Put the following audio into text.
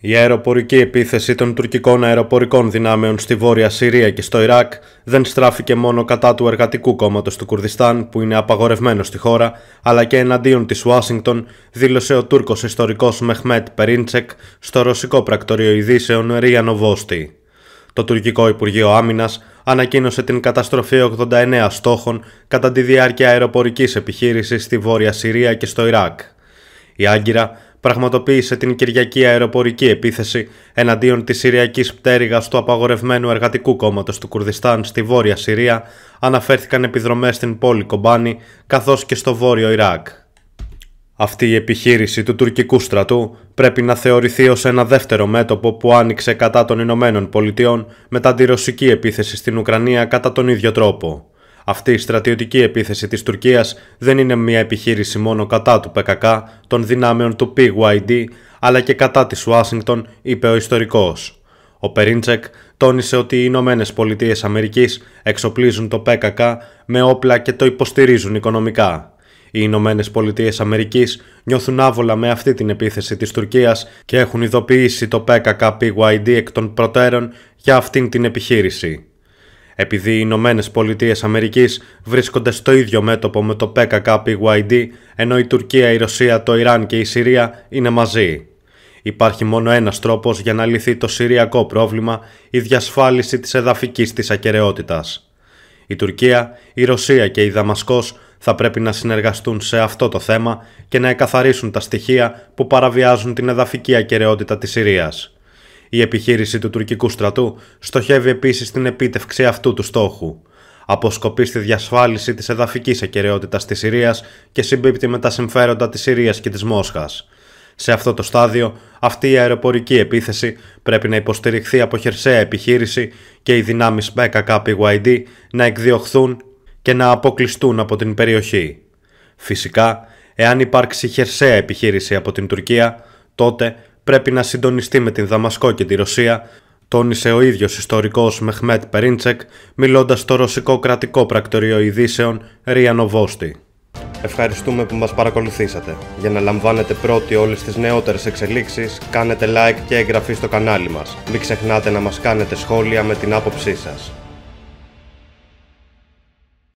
Η αεροπορική επίθεση των τουρκικών αεροπορικών δυνάμεων στη Βόρεια Συρία και στο Ιράκ δεν στράφηκε μόνο κατά του Εργατικού κόμματος του Κουρδιστάν που είναι απαγορευμένο στη χώρα, αλλά και εναντίον της Ουάσιγκτον, δήλωσε ο Τουρκο ιστορικός Μεχμέτ Περίντσεκ στο ρωσικό πρακτορείο ειδήσεων Ρία Νοβόστη. Το τουρκικό Υπουργείο Άμυνας ανακοίνωσε την καταστροφή 89 στόχων κατά τη διάρκεια αεροπορικής επιχείρησης στη Βόρεια Συρία και στο Ιράκ. Η Άγκυρα πραγματοποίησε την Κυριακή αεροπορική επίθεση εναντίον της Συριακής πτέρυγας του απαγορευμένου εργατικού κόμματος του Κουρδιστάν στη Βόρεια Συρία, αναφέρθηκαν επιδρομές στην πόλη Κομπάνη καθώς και στο Βόρειο Ιράκ. Αυτή η επιχείρηση του τουρκικού στρατού πρέπει να θεωρηθεί ως ένα δεύτερο μέτωπο που άνοιξε κατά των Ηνωμένων Πολιτειών μετά τη ρωσική επίθεση στην Ουκρανία κατά τον ίδιο τρόπο. Αυτή η στρατιωτική επίθεση της Τουρκίας δεν είναι μια επιχείρηση μόνο κατά του ΠΚΚ, των δυνάμεων του PYD, αλλά και κατά της Ουάσιγκτον, είπε ο ιστορικός. Ο Περίντσεκ τόνισε ότι οι Ηνωμένες Πολιτείες Αμερικής εξοπλίζουν το ΠΚΚ με όπλα και το υποστηρίζουν οικονομικά. Οι Ηνωμένες Πολιτείες Αμερικής νιώθουν άβολα με αυτή την επίθεση της Τουρκίας και έχουν ειδοποιήσει το PKK PYD εκ των προτέρων για αυτήν την επιχείρηση. Επειδή οι Ηνωμένες Πολιτείες Αμερικής βρίσκονται στο ίδιο μέτωπο με το PKK-PYD, ενώ η Τουρκία, η Ρωσία, το Ιράν και η Συρία είναι μαζί. Υπάρχει μόνο ένας τρόπος για να λυθεί το συριακό πρόβλημα, η διασφάλιση της εδαφικής της ακαιρεότητας. Η Τουρκία, η Ρωσία και η Δαμασκός θα πρέπει να συνεργαστούν σε αυτό το θέμα και να εκαθαρίσουν τα στοιχεία που παραβιάζουν την εδαφική ακαιρεότητα της Συρίας. Η επιχείρηση του τουρκικού στρατού στοχεύει επίσης την επίτευξη αυτού του στόχου. Αποσκοπεί στη διασφάλιση της εδαφικής ακαιρεότητας της Συρίας και συμπίπτει με τα συμφέροντα της Συρίας και της Μόσχας. Σε αυτό το στάδιο, αυτή η αεροπορική επίθεση πρέπει να υποστηριχθεί από χερσαία επιχείρηση και οι δυνάμεις PKK-PYD να εκδιωχθούν και να αποκλειστούν από την περιοχή. Φυσικά, εάν υπάρξει χερσαία επιχείρηση από την Τουρκία, τότε πρέπει να συντονιστεί με την Δαμασκό και τη Ρωσία, τόνισε ο ίδιος ιστορικός Μεχμέτ Περίντσεκ, μιλώντας στο ρωσικό κρατικό πρακτορείο ειδήσεων Ρία Ευχαριστούμε που μας παρακολουθήσατε. Για να λαμβάνετε πρώτοι όλες τις νεότερες εξελίξεις, κάνετε like και εγγραφή στο κανάλι μας. Μην ξεχνάτε να μας κάνετε σχόλια με την άποψή σας.